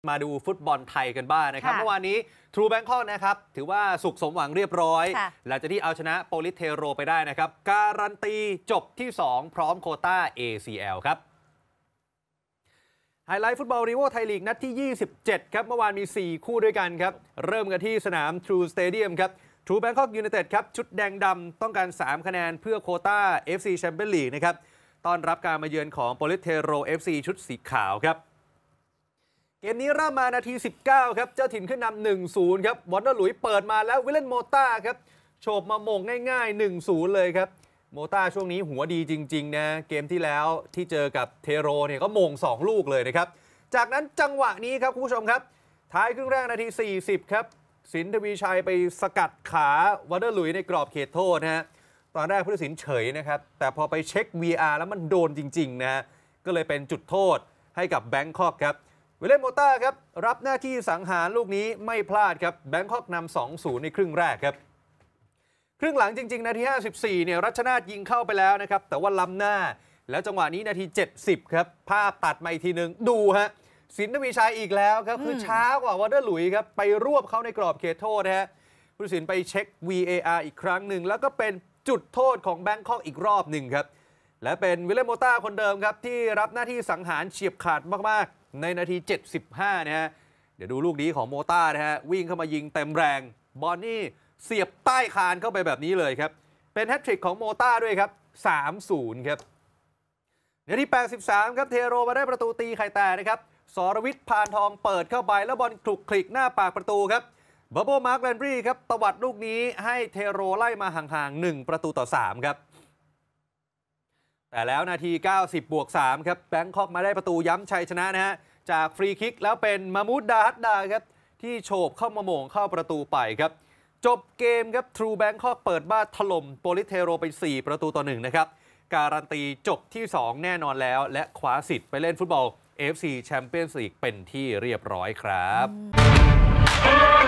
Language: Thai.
มาดูฟุตบอลไทยกันบ้างนะครับ เมื่อวานนี้ทรูแบงคอกนะครับ ถือว่าสุขสมหวังเรียบร้อยหลังจากที่เอาชนะโปลิเทโรไปได้นะครับ การันตีจบที่ 2 พร้อมโคต้า ACL ครับ ไฮไลท์ฟุตบอล รีโวไทยลีกนัดที่ 27 ครับเมื่อวานมี 4 คู่ด้วยกันครับ เริ่มกันที่สนามทรูสเตเดียมครับทรูแบงคอกยูไนเต็ดครับ ชุดแดงดำต้องการ 3 คะแนนเพื่อโคต้า FC แชมเปี้ยนลีกนะครับต้อนรับการมาเยือนของโปลิเทโร FC ชุดสีขาวครับเกมนี้เริ่มมานาที 19 ครับ เจ้าถิ่นขึ้นนำ1-0ครับ วอนเดอร์หลุยเปิดมาแล้ววิลเลนโมต้าครับ โฉบมาโมงง่ายๆ 1-0เลยครับ โมต้าช่วงนี้หัวดีจริงๆ นะ เกมที่แล้วที่เจอกับเทโรเนี่ยก็โมง2 ลูกเลยนะครับ จากนั้นจังหวะนี้ครับ คุณผู้ชมครับ ท้ายครึ่งแรกนาที 40 ครับ สินทวีชัยไปสกัดขาวอนเดอร์หลุยในกรอบเขตโทษนะฮะ ตอนแรกผู้ตัดสินเฉยนะครับ แต่พอไปเช็ค VR แล้วมันโดนจริงๆนะฮะ ก็เลยเป็นจุดโทษให้กับแบงคอกครับวิลเลมโมต้าครับ รับหน้าที่สังหารลูกนี้ไม่พลาดครับแบงคอกนำ2์ในครึ่งแรกครับ ครึ่งหลังจริง ๆ นาที 54เนี่ยรัชนาทยิงเข้าไปแล้วนะครับ แต่ว่าล้ำหน้า แล้วจังหวะนี้นาที 70 ครับภาพตัดมาอีกทีหนึ่งดูฮะสินทวีชัยอีกแล้วครับ คือช้ากว่าวอเดอร์หลุยครับ ไปรวบเขาในกรอบเขตโทษนะฮะผู้สินไปเช็ค VAR อีกครั้งหนึ่งแล้วก็เป็นจุดโทษของแบงคอกอีกรอบหนึ่งครับและเป็นวิลเลมโมต้าคนเดิมครับที่รับหน้าที่สังหารเฉียบขาดมากในนาที 75นะฮะ เดี๋ยวดูลูกนี้ของโมต้านะฮะ วิ่งเข้ามายิงเต็มแรง บอลนี่เสียบใต้คานเข้าไปแบบนี้เลยครับ เป็นแฮตทริกของโมต้าด้วยครับ 3-0 ครับ นาที 83 ครับ เทโรมาได้ประตูตีไข่แตกนะครับ สรวิทย์พานทองเปิดเข้าไป แล้วบอลคลุกคลิกหน้าปากประตูครับบับเบิลมาร์กแลนดรีครับตวัดลูกนี้ให้เทโรไล่มาห่างๆ1ประตูต่อ 3 ครับแต่แล้วนาที 90 บวก 3 ครับ แบงคอก มาได้ประตูย้ำชัยชนะนะฮะ จากฟรีคิกแล้วเป็นมามูดดาฮัตดาครับ ที่โฉบเข้ามาโมงเข้าประตูไปครับ จบเกมครับทรูแบงคอกเปิดบ้านถล่มโปลิเทโรไป 4 ประตูต่อ1นะครับ การันตีจบที่ 2 แน่นอนแล้ว และคว้าสิทธิ์ไปเล่นฟุตบอล FC Champions League เป็นที่เรียบร้อยครับ